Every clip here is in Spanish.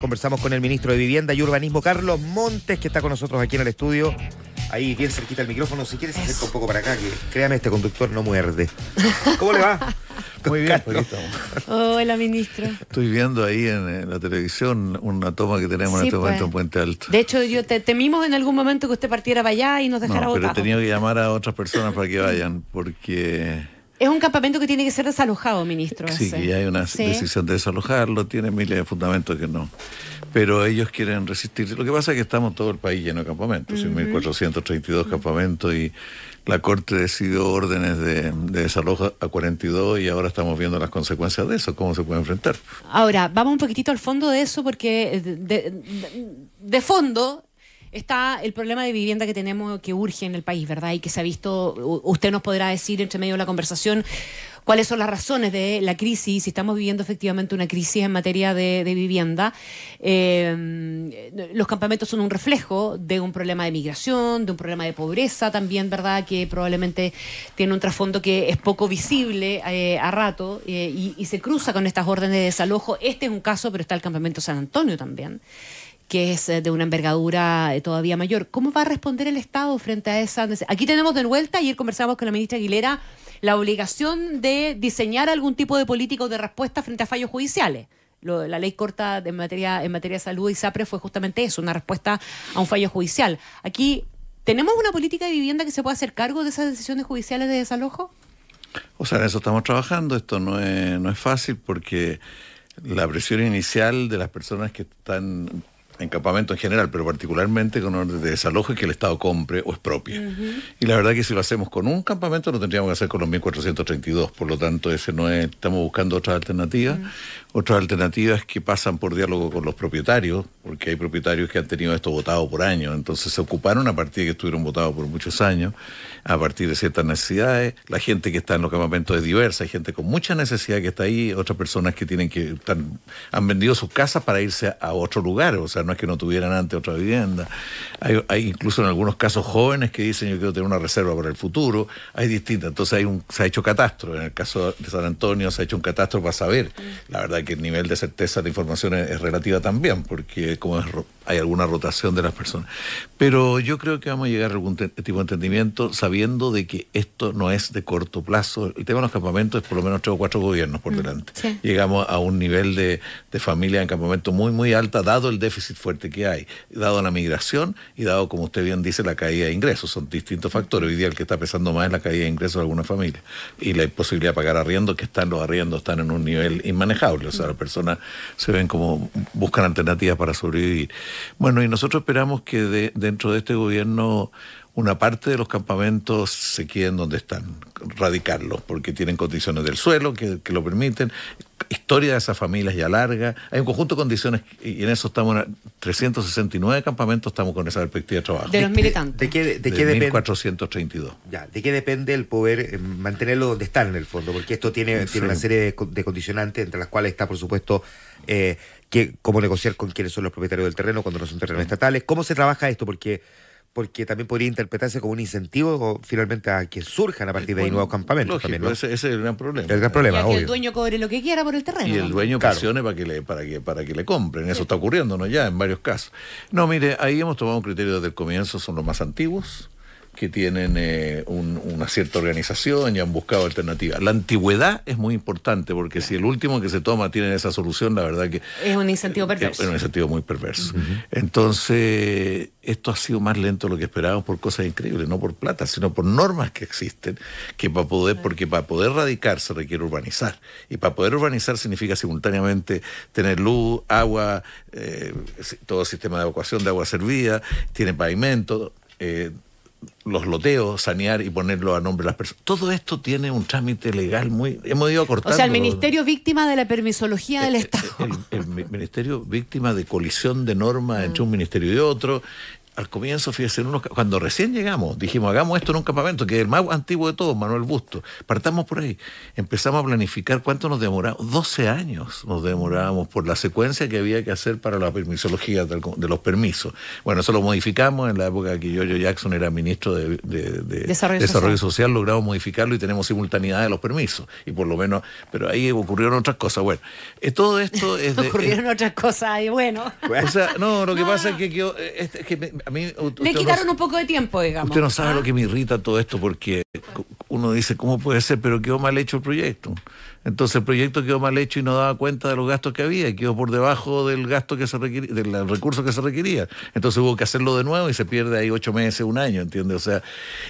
Conversamos con el ministro de Vivienda y Urbanismo, Carlos Montes, que está con nosotros aquí en el estudio. Ahí, bien cerquita el micrófono. Si quieres, acerca un poco para acá, que créame, este conductor no muerde. ¿Cómo le va? Muy bien, Hola, ministro. Estoy viendo ahí en, eh, la televisión una toma que tenemos en este momento pues. en Puente Alto. De hecho, yo te, temimos en algún momento que usted partiera para allá y nos dejara no, pero he tenido que llamar a otras personas para que vayan, porque es un campamento que tiene que ser desalojado, ministro. Sí, y hay una decisión de desalojarlo, tiene miles de fundamentos que no. Pero ellos quieren resistir. Lo que pasa es que estamos todo el país lleno de campamentos, 1.432 campamentos y la Corte decidió órdenes de, desalojo a 42 y ahora estamos viendo las consecuencias de eso, cómo se puede enfrentar. Ahora, vamos un poquitito al fondo de eso porque de, de fondo está el problema de vivienda que tenemos que urge en el país, ¿verdad? Y que se ha visto, usted nos podrá decir entre medio de la conversación cuáles son las razones de la crisis, si estamos viviendo efectivamente una crisis en materia de, vivienda. Eh, los campamentos son un reflejo de un problema de migración, de un problema de pobreza también, ¿verdad? Que probablemente tiene un trasfondo que es poco visible eh, a rato eh, y, y se cruza con estas órdenes de desalojo. Este es un caso, pero está el campamento San Antonio también que es eh, de una envergadura eh, todavía mayor. ¿Cómo va a responder el Estado frente a esa Aquí tenemos de vuelta, ayer conversamos con la ministra Aguilera, la obligación de diseñar algún tipo de político de respuesta frente a fallos judiciales. la ley corta en materia, en materia de salud y SAPRE fue justamente eso, una respuesta a un fallo judicial. Aquí, ¿tenemos una política de vivienda que se pueda hacer cargo de esas decisiones judiciales de desalojo? O sea, en eso estamos trabajando, esto no es, no es fácil porque la presión inicial de las personas que están en campamento en general, pero particularmente con orden de desalojo que el Estado compre o expropie. propia. Y la verdad que si lo hacemos con un campamento, no tendríamos que hacer con los 1432. Por lo tanto, ese no es, estamos buscando otra alternativa. Otras alternativas que pasan por diálogo con los propietarios, porque hay propietarios que han tenido esto votado por años, entonces se ocuparon a partir de que estuvieron votados por muchos años, a partir de ciertas necesidades. La gente que está en los campamentos es diversa, hay gente con mucha necesidad que está ahí, otras personas que tienen que han vendido sus casas para irse a otro lugar, o sea, no es que no tuvieran antes otra vivienda. Hay, incluso en algunos casos jóvenes que dicen yo quiero tener una reserva para el futuro, hay distintas. Entonces hay un, se ha hecho catastro, en el caso de San Antonio se ha hecho un catastro para saber, la verdad que el nivel de certeza de información es, relativa también, porque como hay alguna rotación de las personas. Pero yo creo que vamos a llegar a algún tipo de entendimiento sabiendo de que esto no es de corto plazo. El tema de los campamentos es por lo menos tres o cuatro gobiernos por mm, delante. Llegamos a un nivel de, familia en campamento muy, muy alta, dado el déficit fuerte que hay, dado la migración y dado, como usted bien dice, la caída de ingresos. Son distintos factores. Hoy día el que está pesando más es la caída de ingresos de algunas familias y la imposibilidad de pagar arriendo, que están los arriendos están en un nivel inmanejable. O sea, las personas se ven como buscan alternativas para sobrevivir. Bueno, y nosotros esperamos que dentro de este gobierno una parte de los campamentos se queden donde están, radicarlos, porque tienen condiciones del suelo que, lo permiten, historia de esas familias ya larga, hay un conjunto de condiciones y en eso estamos 369 campamentos, estamos con esa perspectiva de trabajo. De los militantes. ¿De, de, 1432. Ya, ¿de qué depende el poder eh, mantenerlo donde están en el fondo? Porque esto tiene, una serie de condicionantes, entre las cuales está, por supuesto, eh, que, cómo negociar con quiénes son los propietarios del terreno cuando no son terrenos estatales. ¿Cómo se trabaja esto? Porque porque también podría interpretarse como un incentivo finalmente a que surjan a partir de ahí nuevos campamentos. también, ese, es el gran problema. El y el dueño cobre lo que quiera por el terreno. Y el dueño presione para que le, para que, para que le compren. Eso está ocurriendo ¿no? ya en varios casos. No, mire, ahí hemos tomado un criterio desde el comienzo, son los más antiguos que tienen eh, una cierta organización y han buscado alternativas. La antigüedad es muy importante porque si el último que se toma tiene esa solución, la verdad que... Es un incentivo eh, perverso. Es un incentivo muy perverso. Entonces, esto ha sido más lento de lo que esperábamos por cosas increíbles, no por plata, sino por normas que existen, que para poder, porque para poder radicar se requiere urbanizar. Y para poder urbanizar significa simultáneamente tener luz, agua, eh, todo sistema de evacuación de agua servida, tiene pavimento los loteos, sanear y ponerlo a nombre de las personas. Todo esto tiene un trámite legal muy... Hemos ido cortar. O sea, el Ministerio víctima de la permisología del eh, eh, Estado. El, Ministerio víctima de colisión de normas entre un mm. ministerio y otro, al comienzo, fíjense, cuando recién llegamos, dijimos, hagamos esto en un campamento, que es el más antiguo de todos, Manuel Busto. Partamos por ahí. Empezamos a planificar cuánto nos demoramos. 12 años nos demorábamos por la secuencia que había que hacer para la permisología de los permisos. Bueno, eso lo modificamos en la época que Giorgio Jackson era ministro de, Desarrollo, Social. Logramos modificarlo y tenemos simultaneidad de los permisos. Y por lo menos, pero ahí ocurrieron otras cosas. Bueno, eh, todo esto es de, Ocurrieron eh, otras cosas y bueno. O sea, no, lo que pasa es que, yo, me Le quitaron un poco de tiempo, digamos. Usted no sabe ah. lo que me irrita todo esto, porque uno dice, ¿cómo puede ser? Pero quedó mal hecho el proyecto. Entonces el proyecto quedó mal hecho y no daba cuenta de los gastos que había, quedó por debajo del gasto que se requería, del recurso que se requería. Entonces hubo que hacerlo de nuevo y se pierde ahí ocho meses, un año, ¿entiendes? O sea,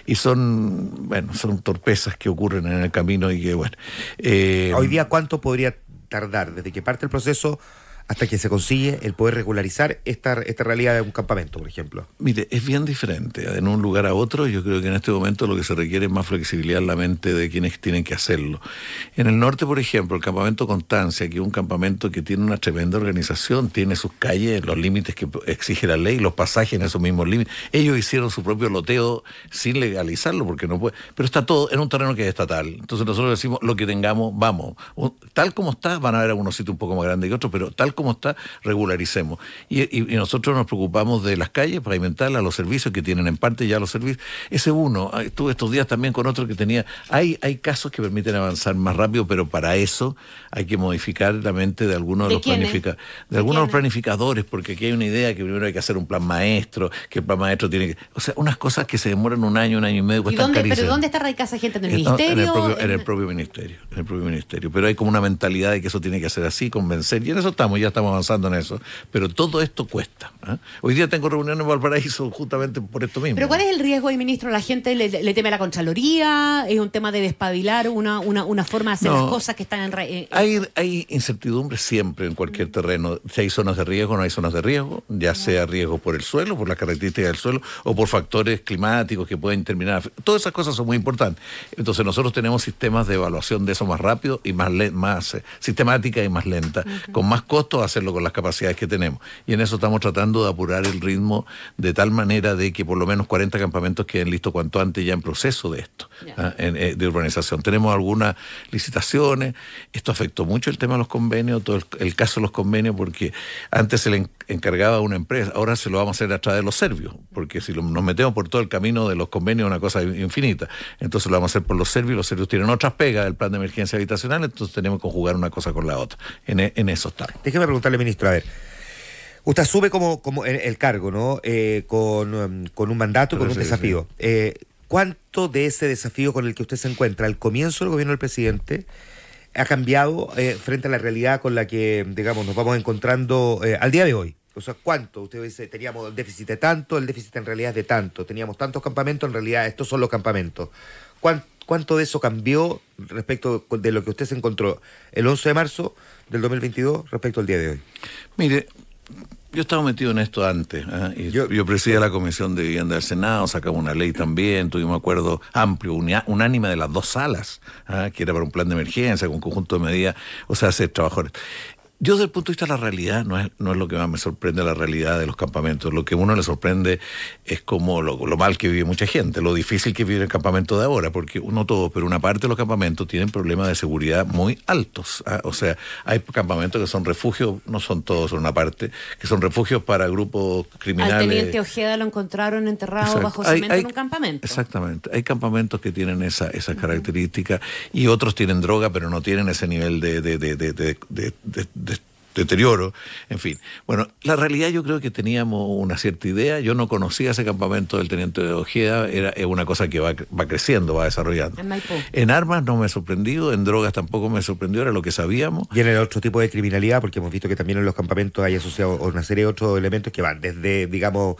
y son, bueno, son torpezas que ocurren en el camino y que, bueno. Eh, Hoy día, ¿cuánto podría tardar desde que parte el proceso? hasta que se consigue el poder regularizar esta, esta realidad de un campamento, por ejemplo? Mire, es bien diferente. En un lugar a otro, yo creo que en este momento lo que se requiere es más flexibilidad en la mente de quienes tienen que hacerlo. En el norte, por ejemplo, el campamento Constancia, que es un campamento que tiene una tremenda organización, tiene sus calles, los límites que exige la ley, los pasajes en esos mismos límites. Ellos hicieron su propio loteo sin legalizarlo, porque no puede. Pero está todo en un terreno que es estatal. Entonces nosotros decimos, lo que tengamos, vamos. Tal como está, van a haber algunos sitios un poco más grandes que otros, pero tal como como está, regularicemos. Y, nosotros nos preocupamos de las calles, para a los servicios que tienen en parte ya los servicios. Ese uno, ah, estuve estos días también con otro que tenía. Hay, hay casos que permiten avanzar más rápido, pero para eso hay que modificar la mente de algunos de, los, planificadores de algunos planificadores, porque aquí hay una idea que primero hay que hacer un plan maestro, que el plan maestro tiene que. O sea, unas cosas que se demoran un año, un año y medio, ¿Pero dónde está radicada esa gente? ¿En el ministerio? Eh, en el propio, ministerio. En el propio ministerio. Pero hay como una mentalidad de que eso tiene que ser así, convencer. Y en eso estamos. Ya estamos avanzando en eso. Pero todo esto cuesta. ¿eh? Hoy día tengo reuniones en Valparaíso justamente por esto mismo. Pero ¿cuál es el riesgo, ministro? ¿La gente le, teme a la Contraloría? ¿Es un tema de despabilar una, una, forma de hacer las cosas que están en... Eh, hay, hay incertidumbre siempre en cualquier terreno. Si hay zonas de riesgo, no hay zonas de riesgo, ya sea riesgo por el suelo, por las características del suelo o por factores climáticos que pueden terminar. Todas esas cosas son muy importantes. Entonces nosotros tenemos sistemas de evaluación de eso más rápido y más, más eh, sistemática y más lenta, con más costo hacerlo con las capacidades que tenemos. Y en eso estamos tratando de apurar el ritmo de tal manera de que por lo menos 40 campamentos queden listos cuanto antes ya en proceso de esto, ¿ah? eh, de urbanización. Tenemos algunas licitaciones. Esto afectó mucho el tema de los convenios, todo el, caso de los convenios, porque antes se le encargaba a una empresa, ahora se lo vamos a hacer a través de los serbios, porque si nos metemos por todo el camino de los convenios es una cosa infinita. Entonces lo vamos a hacer por los serbios, los serbios tienen otras pegas del plan de emergencia habitacional, entonces tenemos que conjugar una cosa con la otra. En, en eso estamos déjeme preguntarle, ministro, a ver. Usted sube como, como el cargo, ¿no? Eh, um, con, un mandato, con un desafío. Eh, ¿Cuánto de ese desafío con el que usted se encuentra al comienzo del gobierno del presidente ha cambiado eh, frente a la realidad con la que, digamos, nos vamos encontrando al día de hoy? O sea, ¿cuánto? Usted dice, teníamos el déficit de tanto, el déficit en realidad es de tanto, teníamos tantos campamentos, en realidad estos son los campamentos. ¿Cuánto? ¿Cuánto de eso cambió respecto de lo que usted se encontró el 11 de marzo del 2022 respecto al día de hoy? Mire, yo estaba metido en esto antes. ¿eh? yo, presidía la Comisión de Vivienda del Senado, sacamos una ley también, tuvimos un acuerdo amplio, unánime de las dos salas, ¿eh? que era para un plan de emergencia, con un conjunto de medidas, o sea, hacer trabajadores. Yo desde el punto de vista de la realidad, no es, no es lo que más me sorprende la realidad de los campamentos. Lo que a uno le sorprende es como lo, mal que vive mucha gente, lo difícil que vive el campamento de ahora, porque uno todos, pero una parte de los campamentos tienen problemas de seguridad muy altos. ¿ah? O sea, hay campamentos que son refugios, no son todos, son una parte, que son refugios para grupos criminales. Al teniente Ojeda lo encontraron enterrado bajo cemento en un campamento. Exactamente. Hay campamentos que tienen esa, esas y otros tienen droga, pero no tienen ese nivel de, de deterioro, en fin. Bueno, la realidad yo creo que teníamos una cierta idea, yo no conocía ese campamento del teniente de Ojeda, era es una cosa que va, va, creciendo, va desarrollando. En, armas no me ha sorprendido, en drogas tampoco me sorprendió, era lo que sabíamos. Y en el otro tipo de criminalidad, porque hemos visto que también en los campamentos hay asociado una serie de otros elementos que van desde, digamos,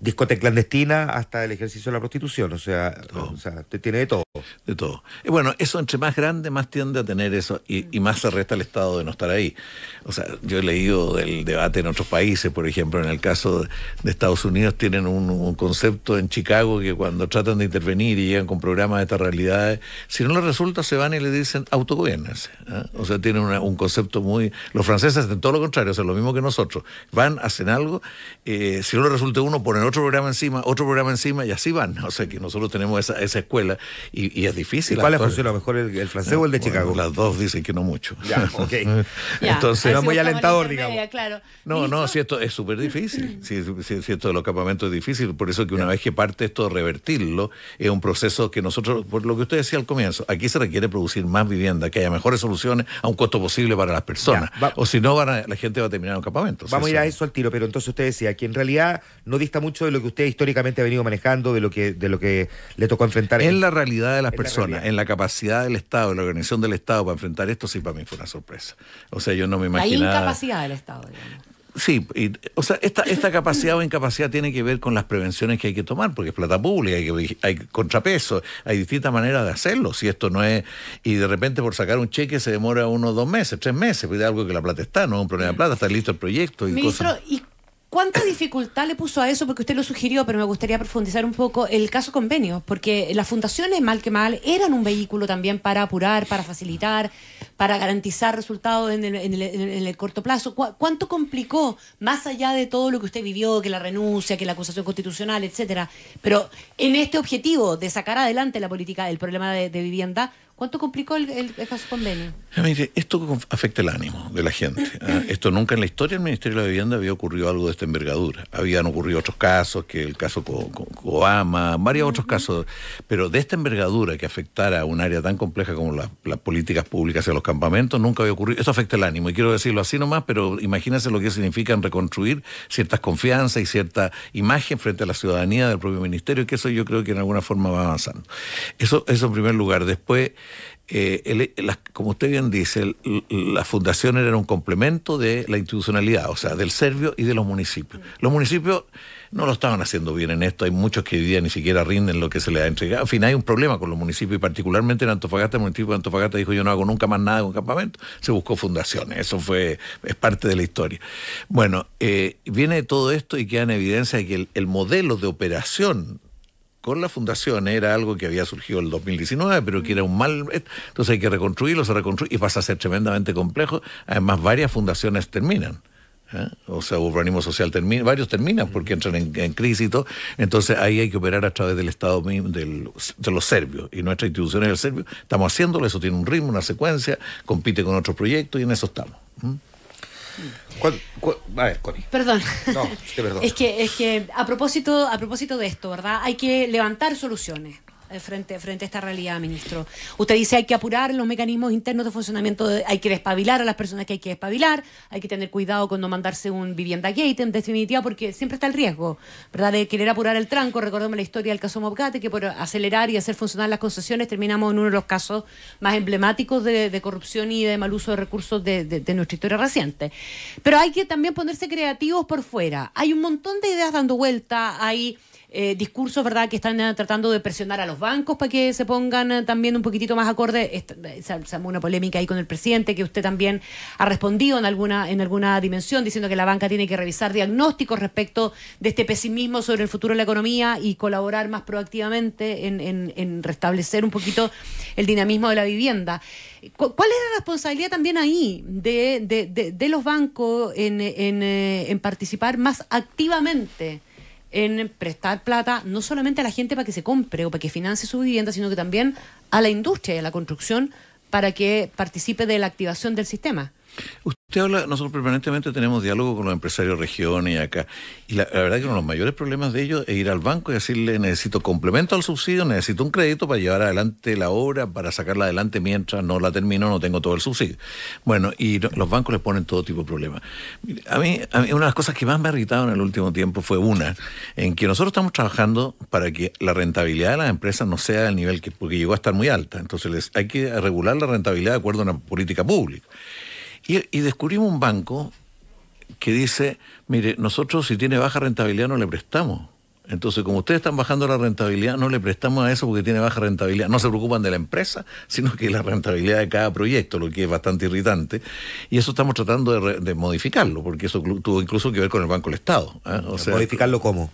discoteca clandestina hasta el ejercicio de la prostitución, o sea, o tiene de todo. De todo. Y bueno, eso entre más grande, más tiende a tener eso y, más se resta el Estado de no estar ahí. O sea, yo he leído del debate en otros países, por ejemplo, en el caso de Estados Unidos tienen un, concepto en Chicago que cuando tratan de intervenir y llegan con programas de estas realidades, si no les resulta, se van y le dicen autogobiernense. ¿eh? O sea, tienen un concepto muy... Los franceses hacen todo lo contrario, o sea, lo mismo que nosotros. Van, hacen algo, eh, si no les resulta uno, ponen otro programa encima, otro programa encima y así van. O sea que nosotros tenemos esa, esa escuela y, es difícil. ¿Cuál es mejor, el, francés o el de Chicago? Las dos dicen que no mucho. Ya, ok. Entonces, no muy alentador, digamos. Claro. No, no, si esto es súper difícil. Mm. si, esto de los campamentos es difícil, por eso que una vez que parte esto, revertirlo es un proceso que nosotros, por lo que usted decía al comienzo, aquí se requiere producir más vivienda, que haya mejores soluciones a un costo posible para las personas. o si no, van la gente va a terminar en un Vamos a ir a eso al tiro, pero entonces usted decía que en realidad no dista mucho de lo que usted históricamente ha venido manejando, de lo que, de lo que le tocó enfrentar. En la realidad de las personas, en la capacidad del Estado, en la organización del Estado para enfrentar esto, sí para mí fue una sorpresa. O sea, yo no me imaginaba... hay incapacidad del Estado. Sí, o sea, esta, esta capacidad o incapacidad tiene que ver con las prevenciones que hay que tomar, porque es plata pública, hay, hay contrapeso, hay distintas maneras de hacerlo. Si esto no es. Y de repente por sacar un cheque se demora unos dos meses, tres meses, porque algo que la plata está, no es un problema de mm. plata, está listo el proyecto y cosas. ¿y ¿Cuánta dificultad le puso a eso? Porque usted lo sugirió, pero me gustaría profundizar un poco el caso convenio, porque las fundaciones, mal que mal, eran un vehículo también para apurar, para facilitar, para garantizar resultados en el, corto plazo. ¿Cuánto complicó, más allá de todo lo que usted vivió, que la renuncia, que la acusación constitucional, etcétera? Pero en este objetivo de sacar adelante la política, del problema de vivienda, ¿Cuánto complicó el, caso convenio? esto afecta el ánimo de la gente. ¿ah? Esto nunca en la historia del Ministerio de la Vivienda había ocurrido algo de esta envergadura. Habían ocurrido otros casos, que el caso con Obama, varios otros casos, pero de esta envergadura que afectara a un área tan compleja como las políticas públicas y los campamentos, nunca había ocurrido. Eso afecta el ánimo, y quiero decirlo así nomás, pero imagínense lo que significa reconstruir ciertas confianzas y cierta imagen frente a la ciudadanía del propio Ministerio, que eso yo creo que en alguna forma va avanzando. Eso, eso en primer lugar. Después, eh, como usted bien dice, las fundaciones eran un complemento de la institucionalidad, o sea, del serbio y de los municipios. Los municipios no lo estaban haciendo bien en esto, hay muchos que hoy día ni siquiera rinden lo que se les ha entregado. En fin, hay un problema con los municipios y particularmente en Antofagasta, el municipio de Antofagasta dijo yo no hago nunca más nada con campamento, se buscó fundaciones, eso fue, es parte de la historia. Bueno, eh, viene todo esto y queda en evidencia que el modelo de operación con la fundación era algo que había surgido en el 2019, pero que era un mal. Eh, entonces hay que reconstruirlo, se reconstruye y pasa a ser tremendamente complejo. Además, varias fundaciones terminan. ¿eh? O sea, urbanismo social termina, varios terminan porque entran en, crisis y todo. Entonces ahí hay que operar a través del Estado del, de los serbios. Y nuestra institución es el serbio. Estamos haciéndolo, eso tiene un ritmo, una secuencia, compite con otros proyectos y en eso estamos. A ver, Perdón. No, perdón. Es que, es que a, propósito, a propósito de esto, ¿verdad? Hay que levantar soluciones. Eh, frente, frente a esta realidad, ministro. Usted dice hay que apurar los mecanismos internos de funcionamiento, hay que despabilar a las personas que hay que despabilar, hay que tener cuidado con no mandarse un vivienda gate, en definitiva, porque siempre está el riesgo, ¿verdad? De querer apurar el tranco. Recordemos la historia del caso Mobgate, que por acelerar y hacer funcionar las concesiones terminamos en uno de los casos más emblemáticos de, corrupción y de mal uso de recursos de, de nuestra historia reciente. Pero hay que también ponerse creativos por fuera. Hay un montón de ideas dando vuelta, hay eh, discursos, ¿verdad?, que están eh, tratando de presionar a los bancos para que se pongan eh, también un poquitito más acorde. una polémica ahí con el presidente, que usted también ha respondido en alguna, en alguna dimensión, diciendo que la banca tiene que revisar diagnósticos respecto de este pesimismo sobre el futuro de la economía y colaborar más proactivamente en, restablecer un poquito el dinamismo de la vivienda. ¿Cuál es la responsabilidad también ahí de, los bancos en participar más activamente? en prestar plata no solamente a la gente para que se compre o para que financie su vivienda, sino que también a la industria y a la construcción para que participe de la activación del sistema. Usted habla, nosotros permanentemente tenemos diálogo con los empresarios de regiones y acá, y la, verdad que uno de los mayores problemas de ellos es ir al banco y decirle necesito complemento al subsidio, necesito un crédito para llevar adelante la obra, para sacarla adelante mientras no la termino, no tengo todo el subsidio. Bueno, y los bancos les ponen todo tipo de problemas. A mí, a una de las cosas que más me ha irritado en el último tiempo fue una, en que nosotros estamos trabajando para que la rentabilidad de las empresas no sea del nivel que, porque llegó a estar muy alta, entonces hay que regular la rentabilidad de acuerdo a una política pública. Y, descubrimos un banco que dice, mire, nosotros si tiene baja rentabilidad no le prestamos. Entonces, como ustedes están bajando la rentabilidad, no le prestamos a eso porque tiene baja rentabilidad. No se preocupan de la empresa, sino que la rentabilidad de cada proyecto, lo que es bastante irritante. Y eso estamos tratando de, modificarlo, porque eso tuvo incluso que ver con el Banco del Estado. ¿eh? ¿Modificarlo cómo?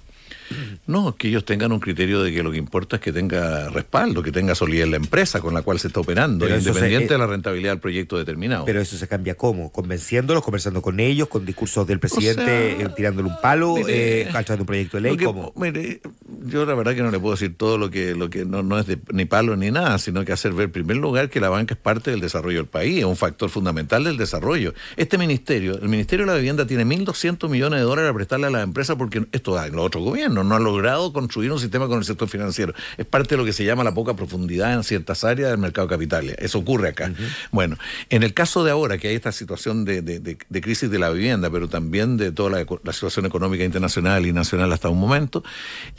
No, que ellos tengan un criterio de que lo que importa es que tenga respaldo, que tenga solidez la empresa con la cual se está operando, independiente eh, de la rentabilidad del proyecto determinado. Pero eso se cambia cómo? Convenciéndolos, conversando con ellos, con discursos del presidente, eh, tirándole un palo, eh, cachando un proyecto de ley, yo la verdad que no le puedo decir todo lo que, lo que no, es ni palo ni nada, sino que hacer ver en primer lugar que la banca es parte del desarrollo del país, es un factor fundamental del desarrollo. Este ministerio, el Ministerio de la Vivienda tiene 1.200 millones de dólares a prestarle a las empresas porque esto da en los otros gobiernos no ha logrado construir un sistema con el sector financiero. Es parte de lo que se llama la poca profundidad en ciertas áreas del mercado capital Eso ocurre acá. Bueno, en el caso de ahora, que hay esta situación de, crisis de la vivienda, pero también de toda la, la, situación económica internacional y nacional hasta un momento,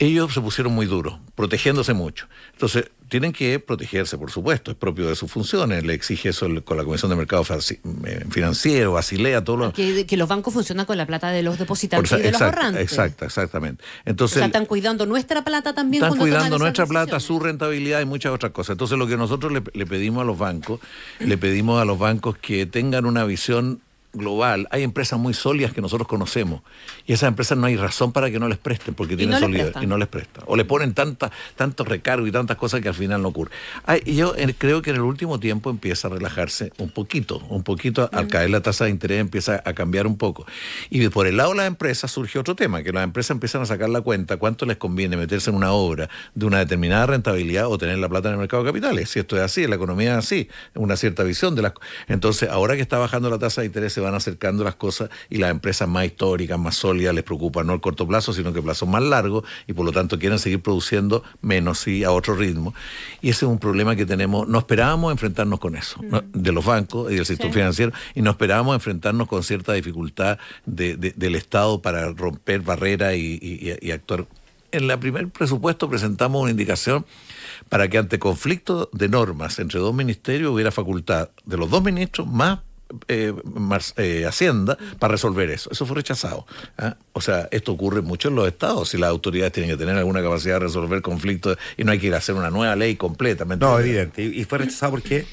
ellos se pusieron muy duros, protegiéndose mucho. Entonces, tienen que protegerse, por supuesto, es propio de sus funciones, le exige eso con la Comisión de Mercado eh, Financiero, Basilea, todo lo... Que, que los bancos funcionan con la plata de los depositantes y de los ahorrantes. Exacto, exactamente. Entonces, o sea, están cuidando nuestra plata también. Están cuidando nuestra plata, su rentabilidad y muchas otras cosas. Entonces, lo que nosotros le pedimos a los bancos, le pedimos a los bancos que tengan una visión global, hay empresas muy sólidas que nosotros conocemos y esas empresas no hay razón para que no les presten porque tienen solidez y no les prestan. O le ponen tanta, tanto recargo y tantas cosas que al final no ocurre. y yo creo que en el último tiempo empieza a relajarse un poquito, un poquito al mm. caer la tasa de interés empieza a cambiar un poco. Y por el lado de las empresas surge otro tema, que las empresas empiezan a sacar la cuenta cuánto les conviene meterse en una obra de una determinada rentabilidad o tener la plata en el mercado de capitales. Si esto es así, la economía es así, una cierta visión de las... Entonces, ahora que está bajando la tasa de interés, van acercando las cosas y las empresas más históricas, más sólidas, les preocupa no el corto plazo, sino que el plazo más largo y por lo tanto quieren seguir produciendo menos y a otro ritmo. Y ese es un problema que tenemos. No esperábamos enfrentarnos con eso, mm. de los bancos y del sistema financiero, y no esperábamos enfrentarnos con cierta dificultad del Estado para romper barreras y, y actuar en el primer presupuesto presentamos una indicación para que ante conflicto de normas entre dos ministerios hubiera facultad de los dos ministros más eh, eh, Hacienda para resolver eso. Eso fue rechazado. ¿ah? O sea, esto ocurre mucho en los estados. Si las autoridades tienen que tener alguna capacidad de resolver conflictos y no hay que ir a hacer una nueva ley completamente. No, evidente. ¿Y fue rechazado por qué?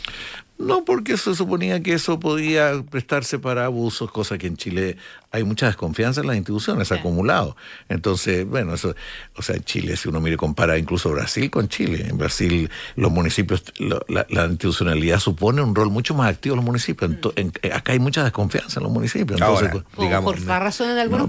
No, porque se suponía que eso podía prestarse para abusos, cosa que en Chile hay mucha desconfianza en las instituciones, acumulado. Entonces, bueno, eso, o sea, en Chile, si uno mire, compara incluso Brasil con Chile. En Brasil, los municipios, la, institucionalidad supone un rol mucho más activo en los municipios. Mm. Eh, acá hay mucha desconfianza en los municipios. Entonces, pues, por la razón en algunos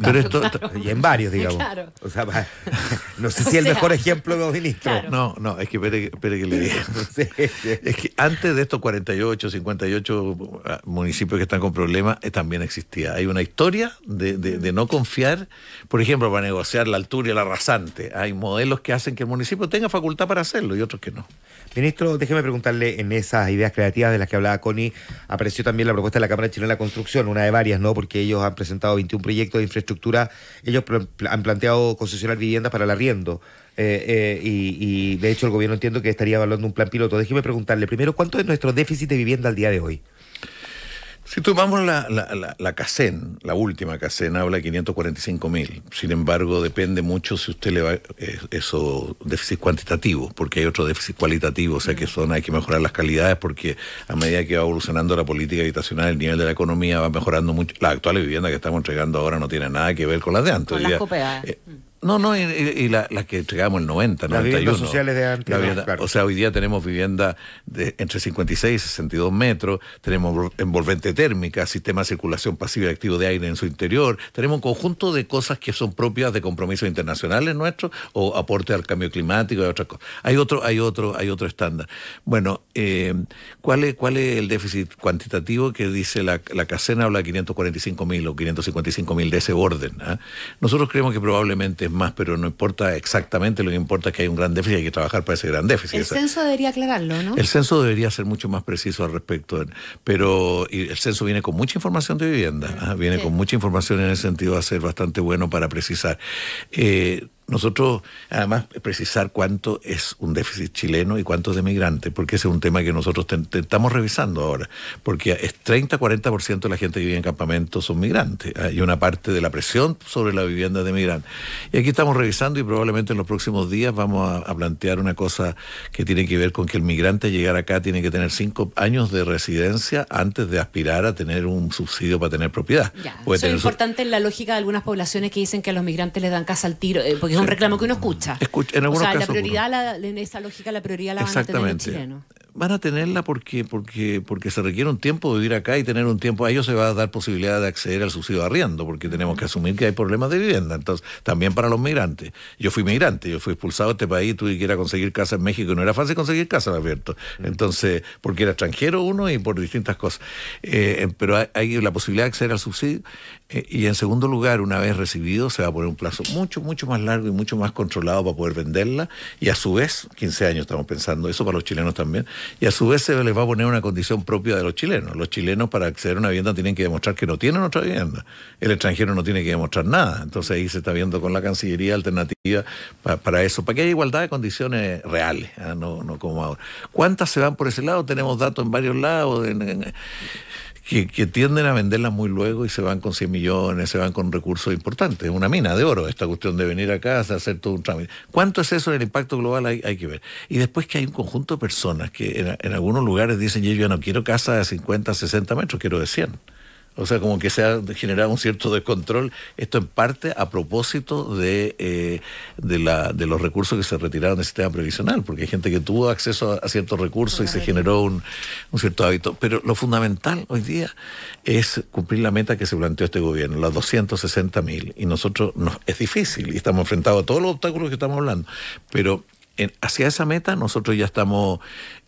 Y en varios, digamos. O sea, no sé si el mejor ejemplo de los ministros. No, no, es que espere, que le diga. Es que antes de estos 48, 58 ah, municipios que están con problemas, eh, también existía. Hay una historia de, no confiar, por ejemplo, para negociar la altura y la rasante. Hay modelos que hacen que el municipio tenga facultad para hacerlo y otros que no. Ministro, déjeme preguntarle, en esas ideas creativas de las que hablaba Connie, apareció también la propuesta de la Cámara Chilena de la Construcción, una de varias, ¿no? Porque ellos han presentado 21 proyectos de infraestructura, ellos han planteado concesionar viviendas para el arriendo. Eh, eh, y, y de hecho el gobierno entiendo que estaría evaluando un plan piloto. Déjeme preguntarle primero, ¿cuánto es nuestro déficit de vivienda al día de hoy? Si tomamos la, la, la, la CACEN, la última CACEN habla de 545 mil. Sin embargo, depende mucho si usted le va eh, eso déficit cuantitativo, porque hay otro déficit cualitativo, o sea que mm. hay que mejorar las calidades porque a medida que va evolucionando la política habitacional, el nivel de la economía va mejorando mucho. la actual vivienda que estamos entregando ahora no tiene nada que ver con las de antes. No, no, y, las la que entregamos el 90, 91. Las sociales de antes. O sea, hoy día tenemos vivienda de entre 56 y 62 metros, tenemos envolvente térmica, sistema de circulación pasiva y activo de aire en su interior, tenemos un conjunto de cosas que son propias de compromisos internacionales nuestros o aporte al cambio climático y otras cosas. Hay otro, hay otro, hay otro estándar. Bueno, eh, ¿cuál, es, ¿Cuál es el déficit cuantitativo que dice la, la Casena? Habla de mil o mil de ese orden. Ah? Nosotros creemos que probablemente es más, pero no importa exactamente. Lo que importa es que hay un gran déficit y hay que trabajar para ese gran déficit. El censo debería aclararlo, ¿no? El censo debería ser mucho más preciso al respecto. Pero el censo viene con mucha información de vivienda. Ah, viene con mucha información en ese sentido, a ser bastante bueno para precisar. Eh, nosotros, además, precisar cuánto es un déficit chileno y cuánto es de migrantes, porque ese es un tema que nosotros estamos revisando ahora, porque es 30-40% de la gente que vive en campamentos son migrantes, hay ah, una parte de la presión sobre la vivienda de migrantes. Y aquí estamos revisando y probablemente en los próximos días vamos a, plantear una cosa que tiene que ver con que el migrante llegar acá tiene que tener cinco años de residencia antes de aspirar a tener un subsidio para tener propiedad. eso es importante en la lógica de algunas poblaciones que dicen que a los migrantes les dan casa al tiro, eh, porque es un reclamo que uno escucha. en algunos o sea, la prioridad, en esa lógica, la prioridad la van a tener los chilenos van a tenerla porque, porque, porque se requiere un tiempo de vivir acá y tener un tiempo. A ellos se va a dar posibilidad de acceder al subsidio arriendo, porque tenemos que asumir que hay problemas de vivienda. Entonces, también para los migrantes. Yo fui migrante, yo fui expulsado de este país, tuve que ir a conseguir casa en México y no era fácil conseguir casa, lo abierto. Entonces, porque era extranjero uno y por distintas cosas. Eh, pero hay, la posibilidad de acceder al subsidio. Eh, y en segundo lugar, una vez recibido, se va a poner un plazo mucho, mucho más largo y mucho más controlado para poder venderla. Y a su vez, 15 años estamos pensando, eso para los chilenos también y a su vez se les va a poner una condición propia de los chilenos. Los chilenos para acceder a una vivienda tienen que demostrar que no tienen otra vivienda. El extranjero no tiene que demostrar nada. Entonces ahí se está viendo con la Cancillería alternativa para, eso, para que haya igualdad de condiciones reales, ¿ah? no, como ahora. ¿Cuántas se van por ese lado? Tenemos datos en varios lados que, tienden a venderlas muy luego y se van con 100 millones, se van con recursos importantes. es Una mina de oro esta cuestión de venir a casa, hacer todo un trámite. ¿Cuánto es eso en el impacto global? Hay, que ver. Y después que hay un conjunto de personas que en, algunos lugares dicen, yo no quiero casa de 50, 60 metros, quiero de 100. O sea, como que se ha generado un cierto descontrol. Esto en parte a propósito eh, de, los recursos que se retiraron del sistema previsional, porque hay gente que tuvo acceso a, ciertos recursos y se generó un, cierto hábito. Pero lo fundamental hoy día es cumplir la meta que se planteó este gobierno, las 260 mil. Y nosotros es difícil y estamos enfrentados a todos los obstáculos que estamos hablando. Pero hacia esa meta nosotros ya estamos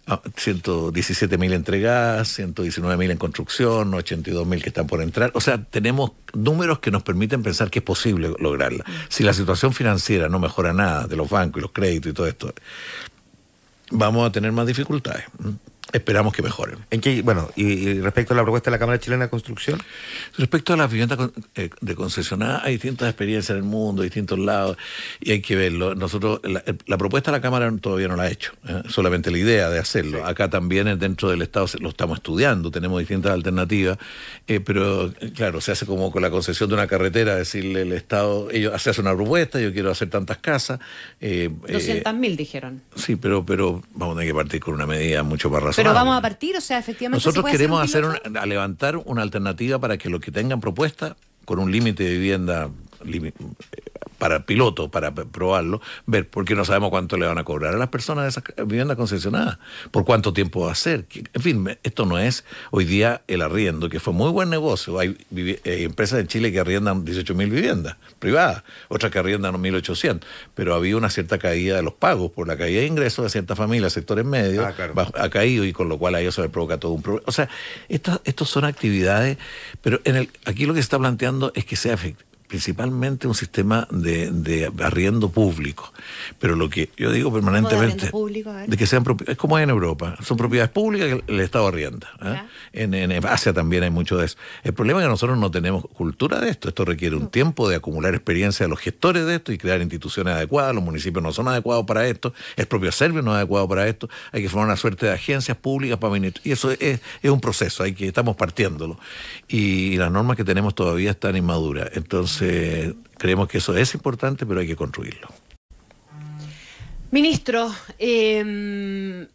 117.000 entregadas, 119.000 en construcción, 82.000 que están por entrar. O sea, tenemos números que nos permiten pensar que es posible lograrla. Mm. Si la situación financiera no mejora nada de los bancos y los créditos y todo esto, vamos a tener más dificultades. Esperamos que mejoren. ¿En bueno, y, respecto a la propuesta de la Cámara Chilena de Construcción? Respecto a las viviendas eh, de concesionada, hay distintas experiencias en el mundo, distintos lados, y hay que verlo. Nosotros, la, eh, propuesta de la Cámara todavía no la ha hecho, ¿eh? solamente la idea de hacerlo. Acá también dentro del Estado lo estamos estudiando, tenemos distintas alternativas, pero claro, se hace como con la concesión de una carretera, decirle al Estado, ellos se hace una propuesta, yo quiero hacer tantas casas. 200.000 dijeron. Sí, pero, pero vamos a tener que partir con una medida mucho más razonable pero vamos a partir, o sea, efectivamente. Nosotros queremos hacer, a levantar una alternativa para que los que tengan propuesta con un límite de vivienda para piloto, para probarlo, ver, porque no sabemos cuánto le van a cobrar a las personas de esas viviendas concesionadas, por cuánto tiempo va a ser. En fin, esto no es hoy día el arriendo, que fue muy buen negocio. Hay eh, empresas en Chile que arriendan 18.000 viviendas privadas, otras que arriendan 1.800, pero había una cierta caída de los pagos por la caída de ingresos de ciertas familias, sectores medios, ah, ha caído y con lo cual a ellos se les provoca todo un problema. O sea, estas estos son actividades, pero en el, aquí lo que se está planteando es que sea efectivo principalmente un sistema de, arriendo público. Pero lo que yo digo permanentemente, de, que sean es como en Europa, son propiedades públicas que el, Estado arrienda. ¿eh? En, en, Asia también hay mucho de eso. El problema es que nosotros no tenemos cultura de esto. Esto requiere un tiempo de acumular experiencia de los gestores de esto y crear instituciones adecuadas. Los municipios no son adecuados para esto, el propio serbio no es adecuado para esto. Hay que formar una suerte de agencias públicas para Y eso es, es un proceso, hay que estamos partiéndolo. Y las normas que tenemos todavía están inmaduras. Entonces, creemos que eso es importante, pero hay que construirlo. Ministro, em,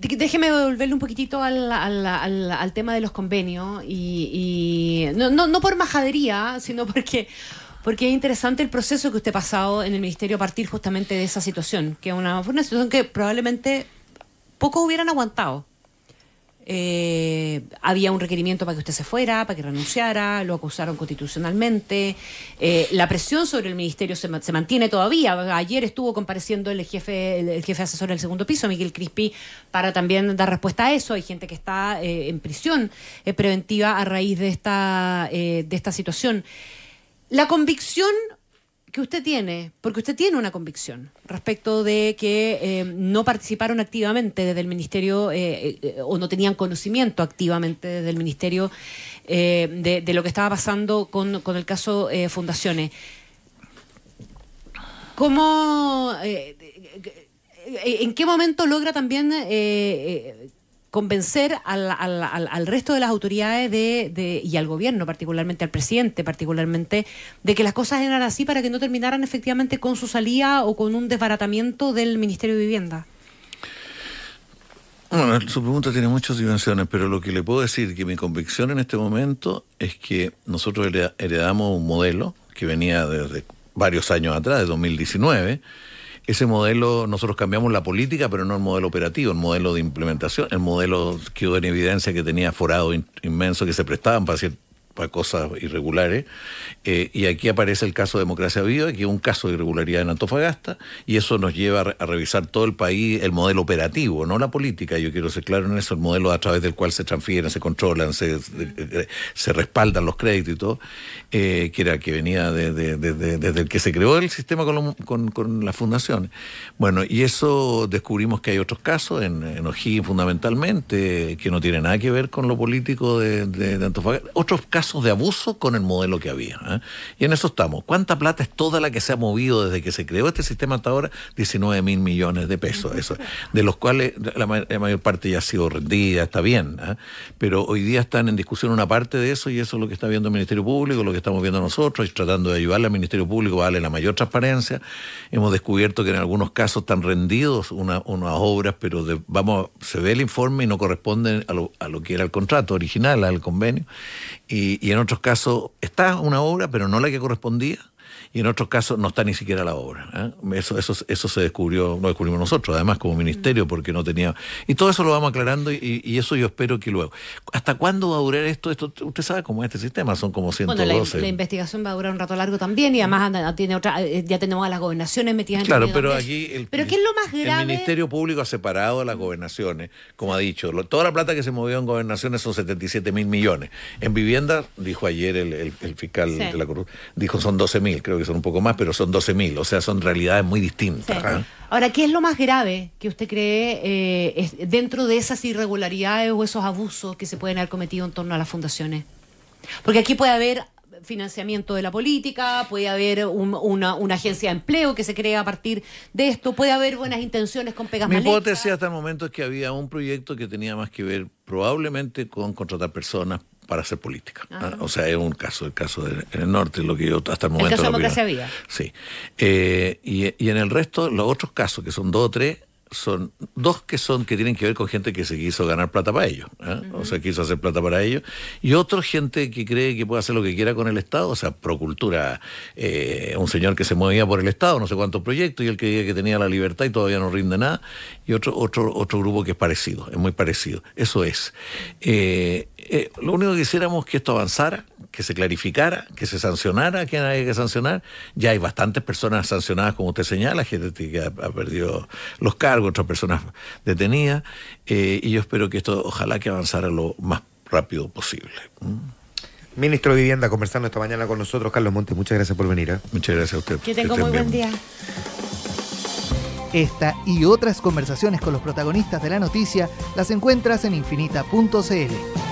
Déjeme devolverle un poquitito al, tema de los convenios y, no, no, por majadería, sino porque, porque es interesante el proceso que usted ha pasado en el ministerio a partir justamente de esa situación, que es una, una situación que probablemente pocos hubieran aguantado. Eh, había un requerimiento para que usted se fuera, para que renunciara, lo acusaron constitucionalmente. Eh, la presión sobre el ministerio se, mantiene todavía. Ayer estuvo compareciendo el jefe, el, jefe asesor del segundo piso, Miguel Crispi, para también dar respuesta a eso. Hay gente que está eh, en prisión preventiva a raíz de esta, de esta situación. La convicción que usted tiene, porque usted tiene una convicción respecto de que eh, no participaron activamente desde el Ministerio eh, eh, o no tenían conocimiento activamente desde el Ministerio de, lo que estaba pasando con, con el caso Fundaciones. ¿Cómo, en qué momento logra también convencer al, resto de las autoridades de, y al gobierno, particularmente al presidente, particularmente, de que las cosas eran así para que no terminaran efectivamente con su salida o con un desbaratamiento del Ministerio de Vivienda? Bueno, su pregunta tiene muchas dimensiones, pero lo que le puedo decir que mi convicción en este momento es que nosotros heredamos un modelo que venía desde varios años atrás, de 2019, ese modelo, nosotros cambiamos la política, pero no el modelo operativo, el modelo de implementación, el modelo que en evidencia que tenía forado inmenso que se prestaban para hacer para cosas irregulares. Eh, y aquí aparece el caso de Democracia Viva, que es un caso de irregularidad en Antofagasta, y eso nos lleva a, revisar todo el país, el modelo operativo, no la política. Yo quiero ser claro en eso, el modelo a través del cual se transfieren, se controlan, se, eh, eh, se, respaldan los créditos y todo, que era que venía desde el que se creó el sistema con, con, las fundaciones. Bueno, y eso descubrimos que hay otros casos, en, en O'Higgins fundamentalmente, que no tiene nada que ver con lo político de, Antofagasta. Otros casos de abuso con el modelo que había. ¿eh? Y en eso estamos. ¿Cuánta plata es toda la que se ha movido desde que se creó este sistema hasta ahora? 19 mil millones de pesos, de los cuales la, mayor parte ya ha sido rendida, está bien. ¿eh? Pero hoy día están en discusión una parte de eso y eso es lo que está viendo el Ministerio Público, lo que estamos viendo nosotros, y tratando de ayudarle al Ministerio Público a darle la mayor transparencia. Hemos descubierto que en algunos casos están rendidos unas obras, pero vamos, se ve el informe y no corresponden a lo, a lo que era el contrato original, al convenio. Y, y, en otros casos está una obra, pero no la que correspondía y en otros casos no está ni siquiera la obra. ¿eh? Eso, eso, eso se descubrió, no descubrimos nosotros, además como ministerio, porque no tenía... Y todo eso lo vamos aclarando y, eso yo espero que luego. ¿Hasta cuándo va a durar esto? usted sabe cómo es este sistema, son como 112. Bueno, la, investigación va a durar un rato largo también y además anda, tiene otra, eh, ya tenemos a las gobernaciones metidas en Claro, pero aquí... El, ¿Pero qué es lo más El Ministerio Público ha separado a las gobernaciones, como ha dicho. toda la plata que se movió en gobernaciones son 77 mil millones. En vivienda, dijo ayer el, fiscal de la Corrupción, dijo son 12 mil, creo que son un poco más, pero son 12.000, o sea, son realidades muy distintas. ¿eh? Ahora, ¿qué es lo más grave que usted cree eh, dentro de esas irregularidades o esos abusos que se pueden haber cometido en torno a las fundaciones? Porque aquí puede haber financiamiento de la política, puede haber una, agencia de empleo que se crea a partir de esto, puede haber buenas intenciones con pegas Mi hipótesis hasta el momento es que había un proyecto que tenía más que ver probablemente con contratar personas para hacer política. Ah, o sea, es un caso, el caso de, en el norte, lo que yo hasta el momento... El caso de había. Sí. Eh, y, y, en el resto, los otros casos, que son dos o tres, son dos que son que tienen que ver con gente que se quiso ganar plata para ellos, ¿eh? o sea, quiso hacer plata para ellos, y otro gente que cree que puede hacer lo que quiera con el Estado, o sea, procultura, eh, un señor que se movía por el Estado, no sé cuántos proyectos, y él creía que tenía la libertad y todavía no rinde nada, y otro, otro, otro grupo que es parecido, es muy parecido, eso es. Eh, eh, lo único que quisiéramos que esto avanzara, que se clarificara, que se sancionara, que nadie hay que sancionar, ya hay bastantes personas sancionadas, como usted señala, gente que ha perdido los cargos, otras personas detenidas, eh, y yo espero que esto ojalá que avanzara lo más rápido posible. Ministro de Vivienda conversando esta mañana con nosotros, Carlos Monte muchas gracias por venir. ¿eh? Muchas gracias a usted. Que tenga muy buen día. Esta y otras conversaciones con los protagonistas de la noticia las encuentras en infinita.cl.